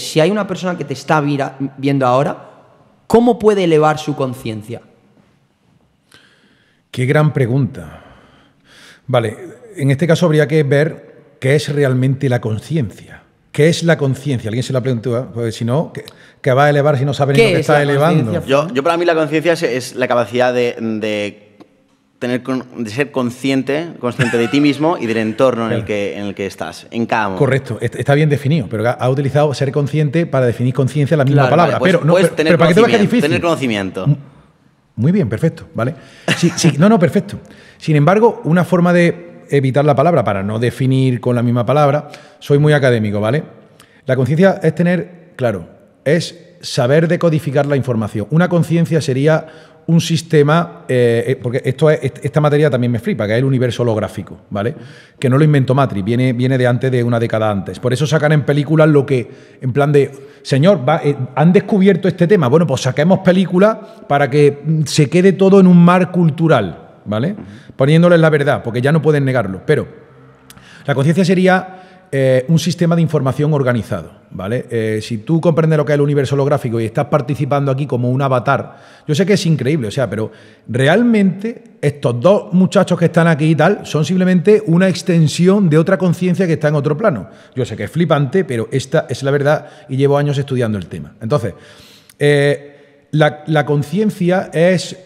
si hay una persona que te está viendo ahora, ¿cómo puede elevar su conciencia? Qué gran pregunta. Vale, en este caso habría que ver qué es realmente la conciencia. ¿Qué es la conciencia? Alguien se la preguntó, ¿eh? si no, ¿qué, va a elevar si no sabe ni lo que está elevando? Yo, para mí la conciencia es, la capacidad de tener de ser consciente, consciente de ti mismo y del entorno en, el que, en el que estás, en cada Correcto, está bien definido, pero ha utilizado ser consciente para definir conciencia la misma palabra. Pues pero, no, pero, tener para que difícil. Tener conocimiento. Mm, muy bien, perfecto, ¿vale? Sí, sí, no, no, perfecto. Sin embargo, una forma de evitar la palabra para no definir con la misma palabra, soy muy académico, ¿vale? La conciencia es tener, claro, es saber decodificar la información. Una conciencia sería un sistema, eh, eh, porque esto es, esta materia también me flipa, que es el universo holográfico, ¿vale? Que no lo inventó Matrix, viene, viene de antes, de una década antes. Por eso sacan en películas lo que, en plan de, señor, eh, han descubierto este tema, bueno, pues saquemos películas para que mm, se quede todo en un mar cultural, ¿vale? Poniéndoles la verdad, porque ya no pueden negarlo. Pero la conciencia sería eh, un sistema de información organizado, ¿vale? Eh, si tú comprendes lo que es el universo holográfico y estás participando aquí como un avatar, yo sé que es increíble, o sea, pero realmente estos dos muchachos que están aquí y tal son simplemente una extensión de otra conciencia que está en otro plano. Yo sé que es flipante, pero esta es la verdad y llevo años estudiando el tema. Entonces, eh, la conciencia es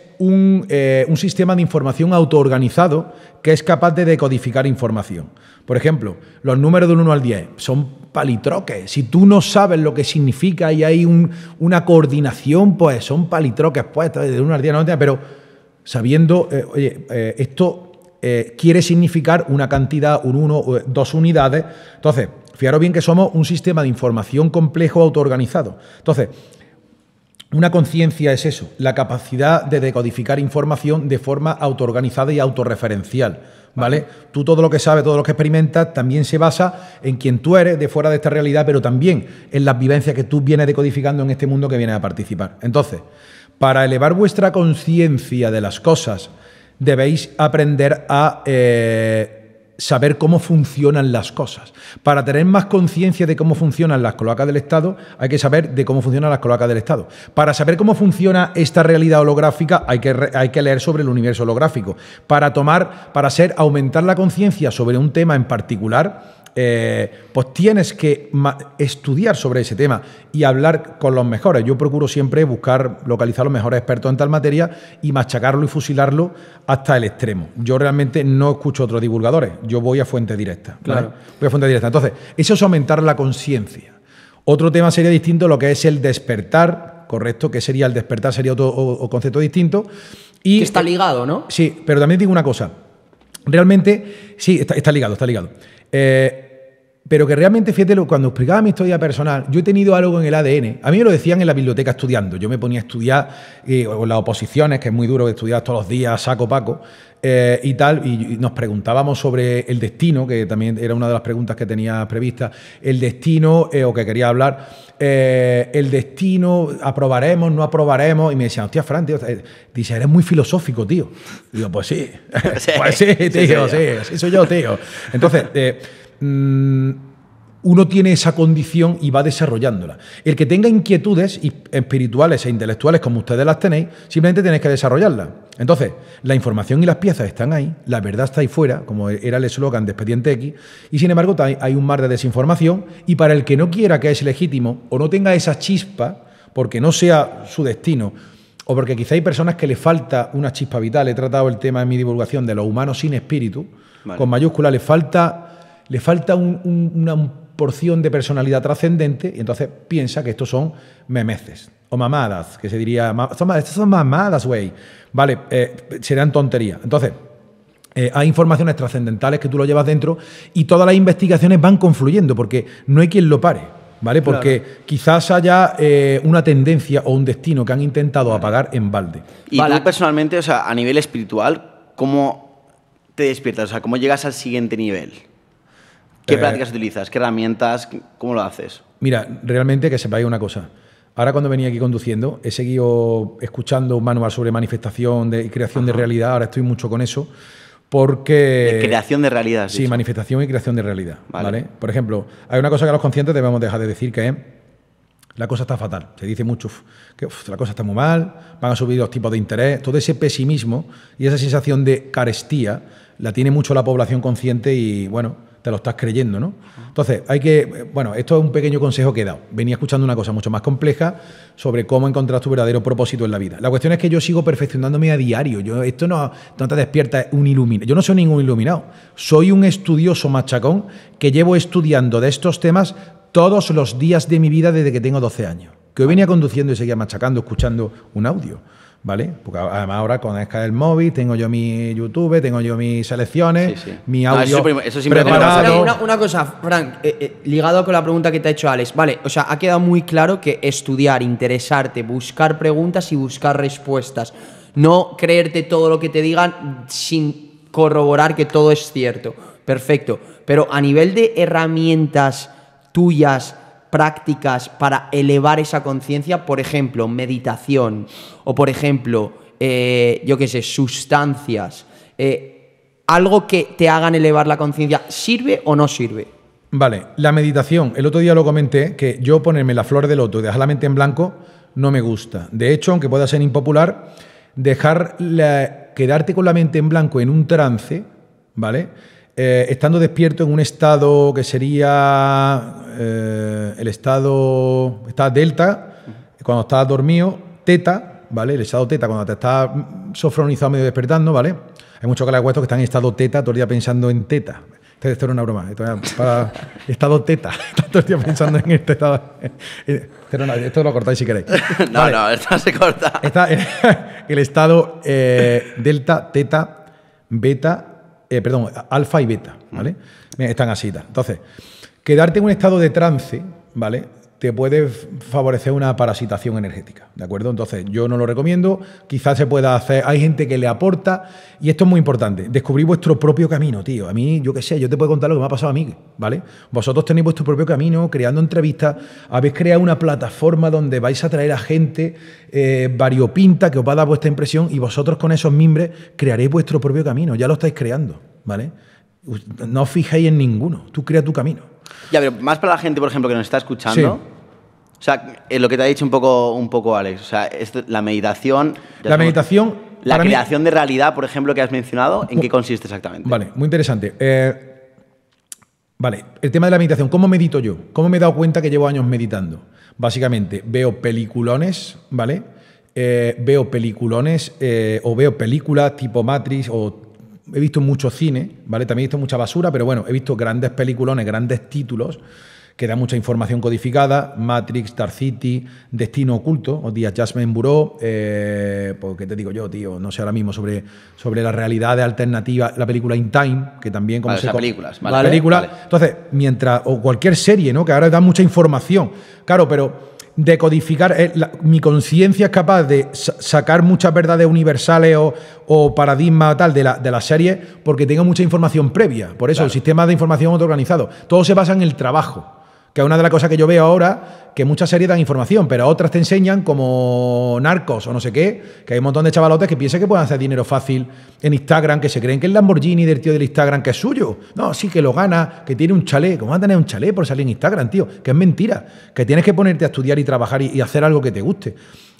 eh, un, sistema de información autoorganizado que es capaz de decodificar información. Por ejemplo, los números del 1 al 10 son palitroques. Si tú no sabes lo que significa y hay una coordinación, pues son palitroques, pues, de 1 al 10, no, pero sabiendo, eh, oye, eh, esto quiere significar una cantidad, un 1, dos unidades. Entonces, fijaros bien que somos un sistema de información complejo autoorganizado. Entonces, una conciencia es eso, la capacidad de decodificar información de forma autoorganizada y autorreferencial. ¿Vale? Tú todo lo que sabes, todo lo que experimentas, también se basa en quien tú eres de fuera de esta realidad, pero también en las vivencias que tú vienes decodificando en este mundo que vienes a participar. Entonces, para elevar vuestra conciencia de las cosas, debéis aprender a eh, saber cómo funcionan las cosas. Para tener más conciencia de cómo funcionan las cloacas del Estado, hay que saber de cómo funcionan las cloacas del Estado. Para saber cómo funciona esta realidad holográfica, hay que, hay que leer sobre el universo holográfico. Para tomar, para ser, aumentar la conciencia sobre un tema en particular, eh, pues tienes que estudiar sobre ese tema y hablar con los mejores. Yo procuro siempre buscar, localizar los mejores expertos en tal materia y machacarlo y fusilarlo hasta el extremo. Yo realmente no escucho otros divulgadores, yo voy a fuente directa. Voy a fuente directa. Entonces, eso es aumentar la conciencia. Otro tema sería distinto lo que es el despertar, correcto, que sería el despertar, sería otro concepto distinto. Y, está ligado, ¿no? Sí, pero también digo una cosa. Realmente, sí, está, ligado, está ligado. Eh, pero que realmente, fíjate, cuando explicaba mi historia personal, yo he tenido algo en el ADN. A mí me lo decían en la biblioteca estudiando. Yo me ponía a estudiar eh, o las oposiciones, que es muy duro estudiar todos los días, saco paco, eh, y tal. Y, nos preguntábamos sobre el destino, que también era una de las preguntas que tenía prevista. El destino, eh, o que quería hablar, eh, el destino, aprobaremos, no aprobaremos. Y me decían, hostia, Fran, tío, dice, eres muy filosófico, tío. Y pues sí, pues sí, tío, sí, soy yo, tío. Entonces, Mm, uno tiene esa condición y va desarrollándola. El que tenga inquietudes espirituales e intelectuales como ustedes las tenéis, simplemente tenéis que desarrollarla. Entonces, la información y las piezas están ahí, la verdad está ahí fuera, como era el eslogan de Expediente X, y sin embargo hay un mar de desinformación y para el que no quiera que es legítimo o no tenga esa chispa, porque no sea su destino, o porque quizá hay personas que le falta una chispa vital, he tratado el tema en mi divulgación de los humanos sin espíritu, con mayúscula, le falta le falta una porción de personalidad trascendente y entonces piensa que estos son memeces o mamadas, que se diría, Estos estas son mamadas, güey. Vale, eh, serán tonterías. Entonces, eh, hay informaciones trascendentales que tú lo llevas dentro y todas las investigaciones van confluyendo porque no hay quien lo pare. ¿Vale? Porque quizás haya eh, una tendencia o un destino que han intentado apagar en balde. Y tú personalmente, o sea, a nivel espiritual, ¿cómo te despiertas? O sea, ¿cómo llegas al siguiente nivel? ¿Qué eh, prácticas utilizas? ¿Qué herramientas? ¿Cómo lo haces? Mira, realmente que sepáis una cosa. Ahora cuando venía aquí conduciendo, he seguido escuchando un manual sobre manifestación y creación de realidad, ahora estoy mucho con eso, porque... creación de realidad. Sí, dicho. manifestación y creación de realidad. Vale. Por ejemplo, hay una cosa que a los conscientes debemos dejar de decir que es... La cosa está fatal. Se dice mucho que la cosa está muy mal, van a subir los tipos de interés. Todo ese pesimismo y esa sensación de carestía la tiene mucho la población consciente y, bueno, te lo estás creyendo, ¿no? Entonces, hay que, bueno, esto es un pequeño consejo que he dado. Venía escuchando una cosa mucho más compleja sobre cómo encontrar tu verdadero propósito en la vida. La cuestión es que yo sigo perfeccionándome a diario. Yo, esto no, no te despierta un iluminado. Yo no soy ningún iluminado. Soy un estudioso machacón que llevo estudiando de estos temas todos los días de mi vida desde que tengo 12 años. Que hoy venía conduciendo y seguía machacando, escuchando un audio. ¿vale? Porque además ahora con el móvil tengo yo mi YouTube, tengo yo mis selecciones, mi audio. eso, eso Una, cosa, Frank, eh, eh, ligado con la pregunta que te ha hecho Alex, vale, o sea, ha quedado muy claro que estudiar, interesarte, buscar preguntas y buscar respuestas. No creerte todo lo que te digan sin corroborar que todo es cierto. Perfecto. Pero a nivel de herramientas tuyas, prácticas para elevar esa conciencia, por ejemplo, meditación o, por ejemplo, eh, yo qué sé, sustancias, eh, algo que te hagan elevar la conciencia, ¿sirve o no sirve? Vale, la meditación, el otro día lo comenté, que yo ponerme la flor del loto y dejar la mente en blanco no me gusta. De hecho, aunque pueda ser impopular, dejar quedarte con la mente en blanco en un trance, ¿vale? Eh, estando despierto en un estado que sería eh, el estado, está delta, cuando estás dormido, teta, ¿vale? El estado teta, cuando te estás sofronizado medio despertando, ¿vale? Hay muchos puesto que están en estado teta, todo el día pensando en teta. Esto este era una broma. Esto estado teta. Todo el día pensando en este estado. Este esto lo cortáis si queréis. no, no, esto se corta. Está el, estado eh, delta, teta, beta eh, perdón, alfa y beta, ¿vale? Están así Entonces, quedarte en un estado de trance, ¿vale? te puede favorecer una parasitación energética, ¿de acuerdo? Entonces, yo no lo recomiendo, quizás se pueda hacer, hay gente que le aporta, y esto es muy importante, descubrir vuestro propio camino, tío. A mí, yo qué sé, yo te puedo contar lo que me ha pasado a mí, ¿vale? Vosotros tenéis vuestro propio camino, creando entrevistas, habéis creado una plataforma donde vais a traer a gente eh, variopinta que os va a dar vuestra impresión, y vosotros con esos mimbres crearéis vuestro propio camino, ya lo estáis creando, ¿vale? No os fijéis en ninguno, tú crea tu camino. Ya, pero más para la gente, por ejemplo, que nos está escuchando. O sea, eh, lo que te ha dicho un poco, un poco Alex, o sea, la meditación... La meditación... La creación de realidad, por ejemplo, que has mencionado, ¿en qué consiste exactamente? Vale, muy interesante. Eh, vale, el tema de la meditación. ¿Cómo medito yo? ¿Cómo me he dado cuenta que llevo años meditando? Básicamente, veo peliculones, ¿vale? Eh, veo peliculones o veo películas tipo Matrix o he visto mucho cine, ¿vale? También he visto mucha basura, pero bueno, he visto grandes peliculones, grandes títulos que dan mucha información codificada, Matrix, Star City, Destino Oculto, o The Jasmine Bureau, eh, porque pues, te digo yo, tío? No sé ahora mismo, sobre, sobre la realidad de alternativa, la película In Time, que también... Como películas, vale, película. Entonces, mientras... O cualquier serie, ¿no? Que ahora da mucha información. Claro, pero decodificar, eh, mi conciencia es capaz de sacar muchas verdades universales o, paradigmas tal de la, serie porque tengo mucha información previa. Por eso, el sistema de información autoorganizado. Todo se basa en el trabajo. Que es una de las cosas que yo veo ahora, que muchas series dan información, pero otras te enseñan, como narcos o no sé qué, que hay un montón de chavalotes que piensan que pueden hacer dinero fácil en Instagram, que se creen que el Lamborghini del tío del Instagram que es suyo. No, sí que lo gana, que tiene un chalet. ¿Cómo va a tener un chalé por salir en Instagram, tío? Que es mentira. Que tienes que ponerte a estudiar y trabajar y, hacer algo que te guste.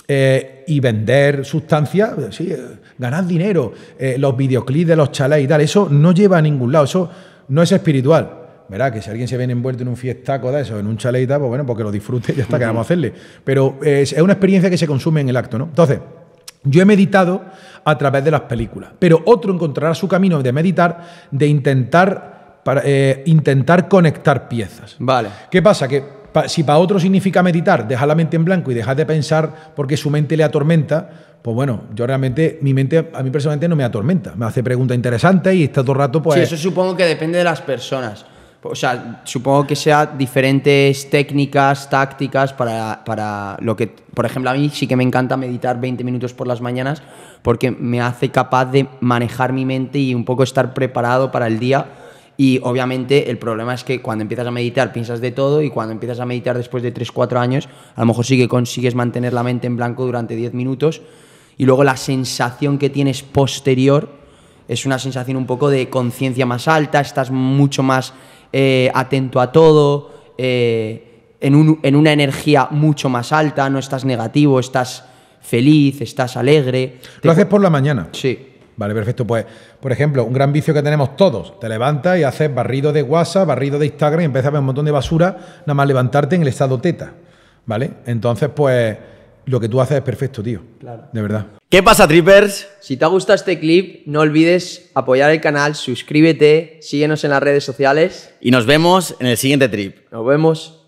Eh, y vender sustancias, sí, eh, ganar dinero, eh, los videoclips de los chalés y tal, eso no lleva a ningún lado, eso no es espiritual verá que si alguien se viene envuelto en un fiestaco de eso, en un chaleita, pues bueno, porque pues lo disfrute y ya está, que hacerle. Pero eh, es, una experiencia que se consume en el acto, ¿no? Entonces, yo he meditado a través de las películas, pero otro encontrará su camino de meditar, de intentar, eh, intentar conectar piezas. Vale. ¿Qué pasa? Que si para otro significa meditar, dejar la mente en blanco y dejar de pensar porque su mente le atormenta, pues bueno, yo realmente, mi mente a mí personalmente no me atormenta, me hace preguntas interesantes y está todo el rato pues... Sí, eso supongo que depende de las personas. O sea, supongo que sean diferentes técnicas, tácticas para, para, lo que, por ejemplo, a mí sí que me encanta meditar 20 minutos por las mañanas porque me hace capaz de manejar mi mente y un poco estar preparado para el día. Y obviamente el problema es que cuando empiezas a meditar piensas de todo y cuando empiezas a meditar después de 3-4 años, a lo mejor sí que consigues mantener la mente en blanco durante 10 minutos y luego la sensación que tienes posterior es una sensación un poco de conciencia más alta, estás mucho más eh, atento a todo, eh, en, en, una energía mucho más alta, no estás negativo, estás feliz, estás alegre. Lo haces por la mañana. Sí. Vale, perfecto. Pues, por ejemplo, un gran vicio que tenemos todos. Te levantas y haces barrido de WhatsApp, barrido de Instagram y empiezas a ver un montón de basura, nada más levantarte en el estado teta. ¿Vale? Entonces, pues lo que tú haces es perfecto, tío. Claro. De verdad. ¿Qué pasa, Trippers? Si te ha gustado este clip, no olvides apoyar el canal, suscríbete, síguenos en las redes sociales. Y nos vemos en el siguiente trip. Nos vemos.